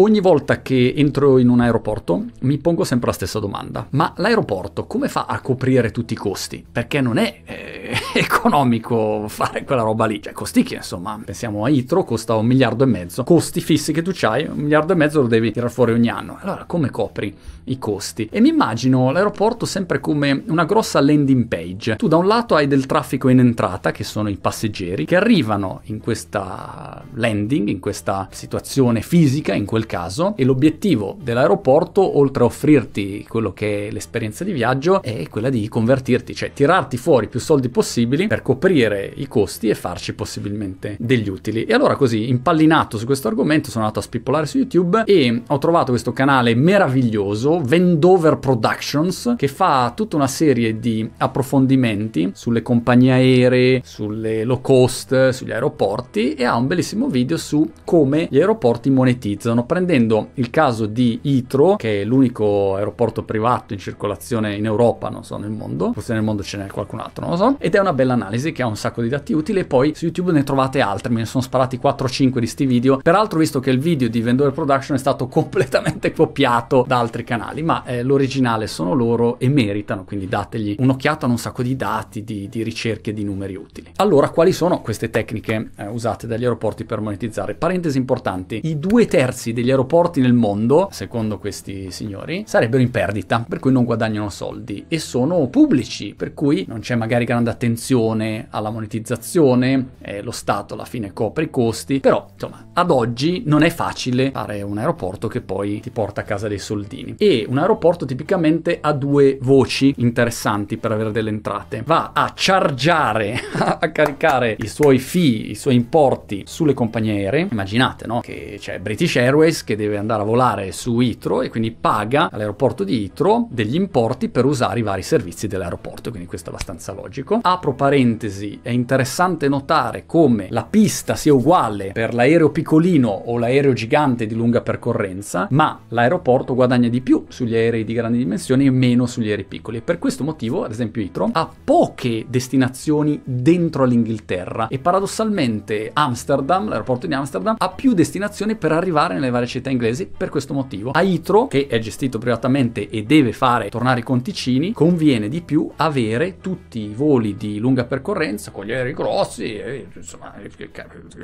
Ogni volta che entro in un aeroporto mi pongo sempre la stessa domanda, ma l'aeroporto come fa a coprire tutti i costi? Perché non è eh, economico fare quella roba lì. Cioè, costi che insomma, pensiamo a Itro, costa un miliardo e mezzo. Costi fissi che tu hai, un miliardo e mezzo lo devi tirare fuori ogni anno. Allora, come copri i costi? E mi immagino l'aeroporto sempre come una grossa landing page. Tu da un lato hai del traffico in entrata, che sono i passeggeri, che arrivano in questa landing, in questa situazione fisica in quel caso, e l'obiettivo dell'aeroporto, oltre a offrirti quello che è l'esperienza di viaggio, è quella di convertirti, cioè tirarti fuori più soldi possibile disponibili per coprire i costi e farci possibilmente degli utili. E allora così, impallinato su questo argomento, sono andato a spippolare su YouTube e ho trovato questo canale meraviglioso, Vendover Productions, che fa tutta una serie di approfondimenti sulle compagnie aeree, sulle low cost, sugli aeroporti e ha un bellissimo video su come gli aeroporti monetizzano, prendendo il caso di Itro, che è l'unico aeroporto privato in circolazione in Europa, non so, nel mondo, forse nel mondo ce n'è qualcun altro, non lo so, ed è una una bella analisi che ha un sacco di dati utili e poi su YouTube ne trovate altri, me ne sono sparati 4-5 di sti video. Peraltro visto che il video di Vendor Production è stato completamente copiato da altri canali, ma eh, l'originale sono loro e meritano, quindi dategli un'occhiata a un sacco di dati, di, di ricerche, di numeri utili. Allora, quali sono queste tecniche eh, usate dagli aeroporti per monetizzare? Parentesi importanti, i due terzi degli aeroporti nel mondo, secondo questi signori, sarebbero in perdita, per cui non guadagnano soldi e sono pubblici, per cui non c'è magari grande attenzione attenzione alla monetizzazione, eh, lo Stato alla fine copre i costi, però insomma ad oggi non è facile fare un aeroporto che poi ti porta a casa dei soldini. E un aeroporto tipicamente ha due voci interessanti per avere delle entrate. Va a chargiare, a caricare i suoi fee, i suoi importi sulle compagnie aeree. Immaginate, no? Che c'è British Airways che deve andare a volare su Itro e quindi paga all'aeroporto di Itro degli importi per usare i vari servizi dell'aeroporto, quindi questo è abbastanza logico. Apro apro parentesi, è interessante notare come la pista sia uguale per l'aereo piccolino o l'aereo gigante di lunga percorrenza, ma l'aeroporto guadagna di più sugli aerei di grandi dimensioni e meno sugli aerei piccoli. per questo motivo, ad esempio, Itro ha poche destinazioni dentro l'Inghilterra e paradossalmente Amsterdam, l'aeroporto di Amsterdam, ha più destinazioni per arrivare nelle varie città inglesi per questo motivo. A Itro, che è gestito privatamente e deve fare tornare i conticini, conviene di più avere tutti i voli di lunga percorrenza con gli aerei grossi e insomma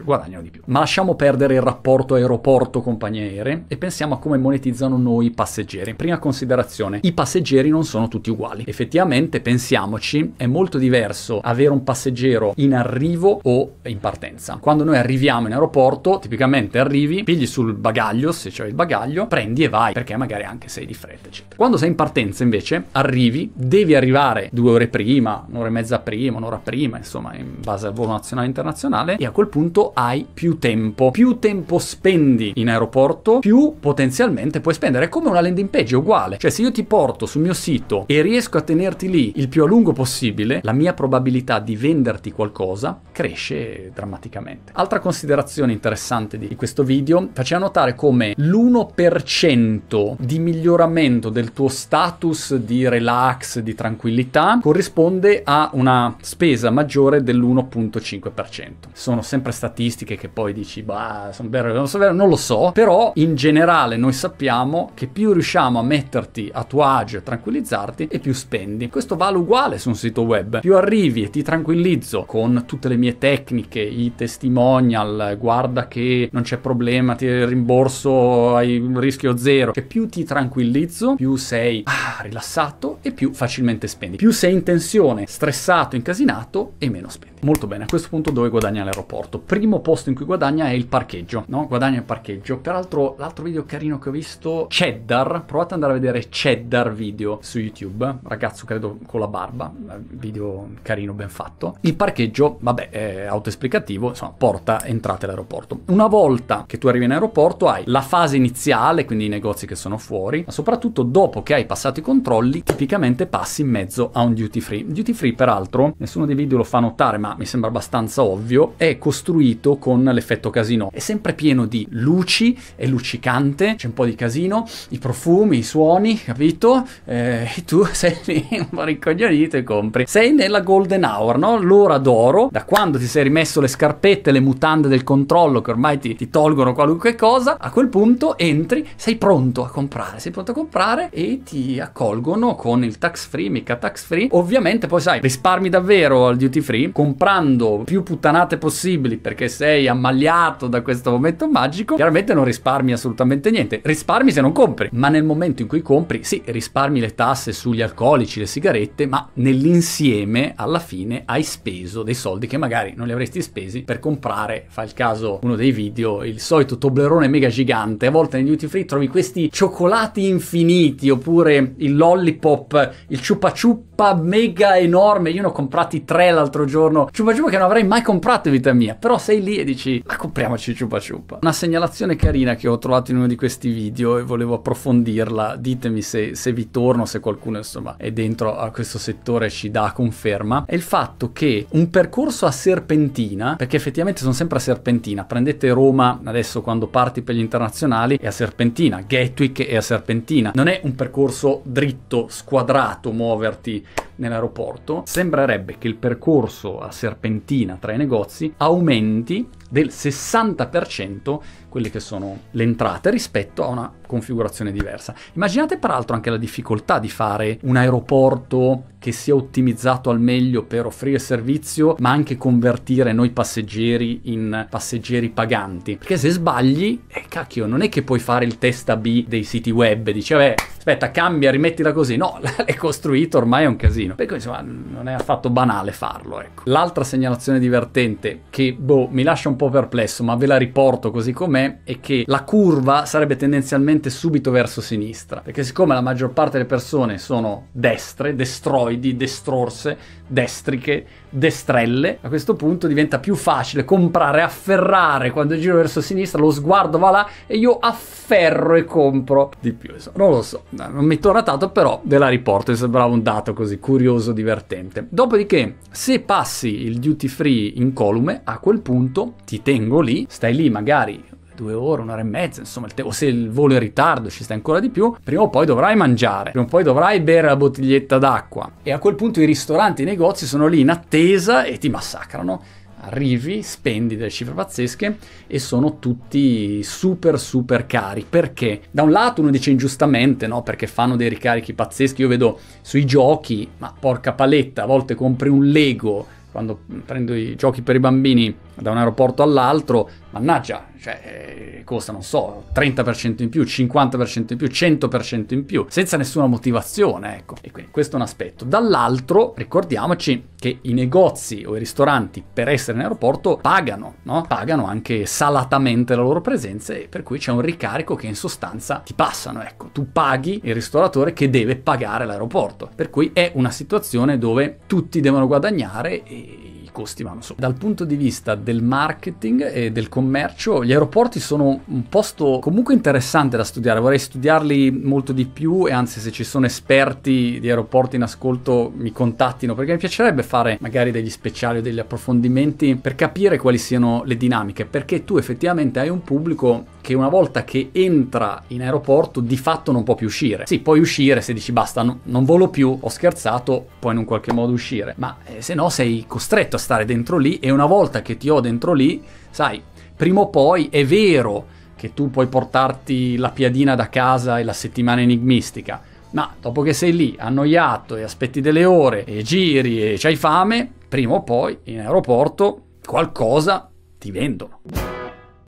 guadagnano di più. Ma lasciamo perdere il rapporto aeroporto compagnia aerea e pensiamo a come monetizzano noi i passeggeri. Prima considerazione, i passeggeri non sono tutti uguali. Effettivamente, pensiamoci, è molto diverso avere un passeggero in arrivo o in partenza. Quando noi arriviamo in aeroporto, tipicamente arrivi, pigli sul bagaglio, se c'è il bagaglio, prendi e vai, perché magari anche sei di fretta, eccetera. Quando sei in partenza, invece, arrivi, devi arrivare due ore prima, un'ora e mezza prima, prima, un'ora prima, insomma, in base al volo nazionale e internazionale, e a quel punto hai più tempo. Più tempo spendi in aeroporto, più potenzialmente puoi spendere. È come una landing page, è uguale. Cioè, se io ti porto sul mio sito e riesco a tenerti lì il più a lungo possibile, la mia probabilità di venderti qualcosa cresce drammaticamente. Altra considerazione interessante di questo video faceva notare come l'1% di miglioramento del tuo status di relax, di tranquillità, corrisponde a una spesa maggiore dell'1.5%. Sono sempre statistiche che poi dici, bah, sono vere, non sono vere, non lo so, però in generale noi sappiamo che più riusciamo a metterti a tuo agio e tranquillizzarti e più spendi. Questo vale uguale su un sito web, più arrivi e ti tranquillizzo con tutte le mie tecniche, i testimonial, guarda che non c'è problema, ti rimborso, hai rischio zero, che più ti tranquillizzo, più sei ah, rilassato e più facilmente spendi. Più sei in tensione, stressato, in incasinato e meno spento. Molto bene, a questo punto dove guadagna l'aeroporto? Primo posto in cui guadagna è il parcheggio, no? Guadagna il parcheggio. Peraltro l'altro video carino che ho visto, Cheddar, provate ad andare a vedere Cheddar video su YouTube, ragazzo credo con la barba, eh, video carino ben fatto. Il parcheggio, vabbè, è autoesplicativo, insomma, porta entrate all'aeroporto. Una volta che tu arrivi in aeroporto hai la fase iniziale, quindi i negozi che sono fuori, ma soprattutto dopo che hai passato i controlli, tipicamente passi in mezzo a un duty free. Duty free, peraltro, nessuno dei video lo fa notare, ma mi sembra abbastanza ovvio, è costruito con l'effetto casino. È sempre pieno di luci, è luccicante, c'è un po' di casino, i profumi, i suoni, capito? Eh, e tu sei lì un po' ricoglionito e compri. Sei nella golden hour, no? L'ora d'oro, da quando ti sei rimesso le scarpette, le mutande del controllo che ormai ti, ti tolgono qualunque cosa, a quel punto entri, sei pronto a comprare, sei pronto a comprare e ti accolgono con il tax free, mica tax free. Ovviamente poi sai, risparmi davvero al duty free, compri comprando più puttanate possibili perché sei ammagliato da questo momento magico, chiaramente non risparmi assolutamente niente. Risparmi se non compri, ma nel momento in cui compri, sì, risparmi le tasse sugli alcolici, le sigarette, ma nell'insieme alla fine hai speso dei soldi che magari non li avresti spesi per comprare, fa il caso uno dei video, il solito Toblerone mega gigante. A volte negli duty free trovi questi cioccolati infiniti oppure il lollipop, il ciupa ciupa mega enorme. Io ne ho comprati tre l'altro giorno dicono ciupa ciupa che non avrei mai comprato in vita mia, però sei lì e dici ma ah, compriamoci ciupa ciupa. Una segnalazione carina che ho trovato in uno di questi video e volevo approfondirla, ditemi se, se vi torno, se qualcuno insomma è dentro a questo settore ci dà conferma, è il fatto che un percorso a serpentina, perché effettivamente sono sempre a serpentina, prendete Roma adesso quando parti per gli internazionali è a serpentina, Gatwick è a serpentina, non è un percorso dritto, squadrato, muoverti nell'aeroporto, sembrerebbe che il percorso a serpentina tra i negozi aumenti del 60% quelle che sono le entrate rispetto a una configurazione diversa. Immaginate peraltro anche la difficoltà di fare un aeroporto che sia ottimizzato al meglio per offrire servizio, ma anche convertire noi passeggeri in passeggeri paganti. Perché se sbagli, eh cacchio, non è che puoi fare il testa B dei siti web, dici vabbè, aspetta, cambia, rimettila così. No, l'è costruito, ormai è un casino. Per cui insomma, non è affatto banale farlo, ecco. L'altra segnalazione divertente che boh, mi lascia un po' po' perplesso, ma ve la riporto così com'è, è che la curva sarebbe tendenzialmente subito verso sinistra, perché siccome la maggior parte delle persone sono destre, destroidi, destrorse, destriche, destrelle. A questo punto diventa più facile comprare, afferrare quando giro verso sinistra, lo sguardo va là e io afferro e compro di più. Non lo so, non mi torna tanto, però ve la riporto, mi sembrava un dato così curioso, divertente. Dopodiché, se passi il duty free in incolume, a quel punto ti tengo lì, stai lì magari due ore, un'ora e mezza, insomma, te- o se il volo è in ritardo ci stai ancora di più, prima o poi dovrai mangiare, prima o poi dovrai bere la bottiglietta d'acqua. E a quel punto i ristoranti, i negozi sono lì in attesa e ti massacrano arrivi, spendi delle cifre pazzesche e sono tutti super super cari. Perché? Da un lato uno dice ingiustamente, no? Perché fanno dei ricarichi pazzeschi. Io vedo sui giochi, ma porca paletta, a volte compri un Lego quando prendo i giochi per i bambini da un aeroporto all'altro, mannaggia, cioè, eh, costa, non so, 30% in più, 50% in più, 100% in più, senza nessuna motivazione, ecco. E quindi questo è un aspetto. Dall'altro, ricordiamoci che i negozi o i ristoranti per essere in aeroporto pagano, no? Pagano anche salatamente la loro presenza e per cui c'è un ricarico che in sostanza ti passano, ecco. Tu paghi il ristoratore che deve pagare l'aeroporto, per cui è una situazione dove tutti devono guadagnare e costi, ma non so. Dal punto di vista del marketing e del commercio, gli aeroporti sono un posto comunque interessante da studiare, vorrei studiarli molto di più e anzi se ci sono esperti di aeroporti in ascolto mi contattino perché mi piacerebbe fare magari degli speciali o degli approfondimenti per capire quali siano le dinamiche, perché tu effettivamente hai un pubblico che una volta che entra in aeroporto di fatto non può più uscire. Sì, puoi uscire se dici basta, no, non volo più, ho scherzato, puoi in un qualche modo uscire, ma eh, se no sei costretto a stare dentro lì e una volta che ti ho dentro lì, sai, prima o poi è vero che tu puoi portarti la piadina da casa e la settimana enigmistica, ma dopo che sei lì annoiato e aspetti delle ore e giri e hai fame, prima o poi in aeroporto qualcosa ti vendono.